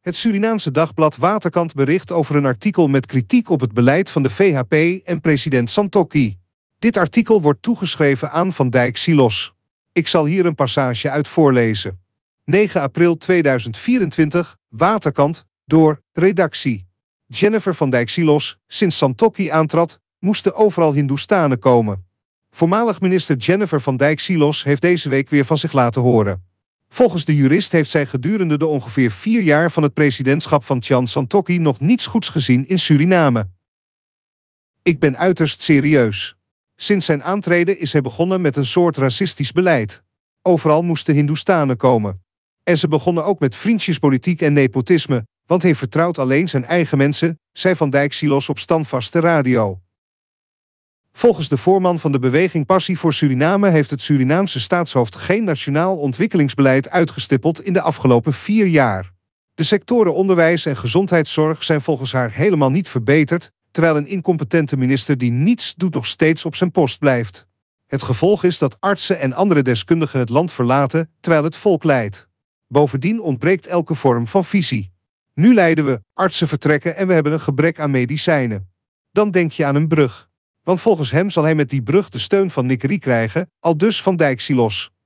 Het Surinaamse dagblad Waterkant bericht over een artikel met kritiek op het beleid van de VHP en president Santokki. Dit artikel wordt toegeschreven aan Van Dijk Silos. Ik zal hier een passage uit voorlezen. 9 april 2024, Waterkant, door redactie. Jennifer van Dijk Silos, sinds Santokki aantrad, moesten overal Hindoestanen komen. Voormalig minister Jennifer van Dijk Silos heeft deze week weer van zich laten horen. Volgens de jurist heeft zij gedurende de ongeveer vier jaar van het presidentschap van Chan Santokhi nog niets goeds gezien in Suriname. Ik ben uiterst serieus. Sinds zijn aantreden is hij begonnen met een soort racistisch beleid. Overal moesten Hindoestanen komen. En ze begonnen ook met vriendjespolitiek en nepotisme, want hij vertrouwt alleen zijn eigen mensen, zei Van Dijk Silos op standvaste radio. Volgens de voorman van de beweging Passie voor Suriname heeft het Surinaamse staatshoofd geen nationaal ontwikkelingsbeleid uitgestippeld in de afgelopen vier jaar. De sectoren onderwijs en gezondheidszorg zijn volgens haar helemaal niet verbeterd, terwijl een incompetente minister die niets doet nog steeds op zijn post blijft. Het gevolg is dat artsen en andere deskundigen het land verlaten terwijl het volk leidt. Bovendien ontbreekt elke vorm van visie. Nu lijden we, artsen vertrekken en we hebben een gebrek aan medicijnen. Dan denk je aan een brug want volgens hem zal hij met die brug de steun van Nickerie krijgen, al dus Van Dijk Silos.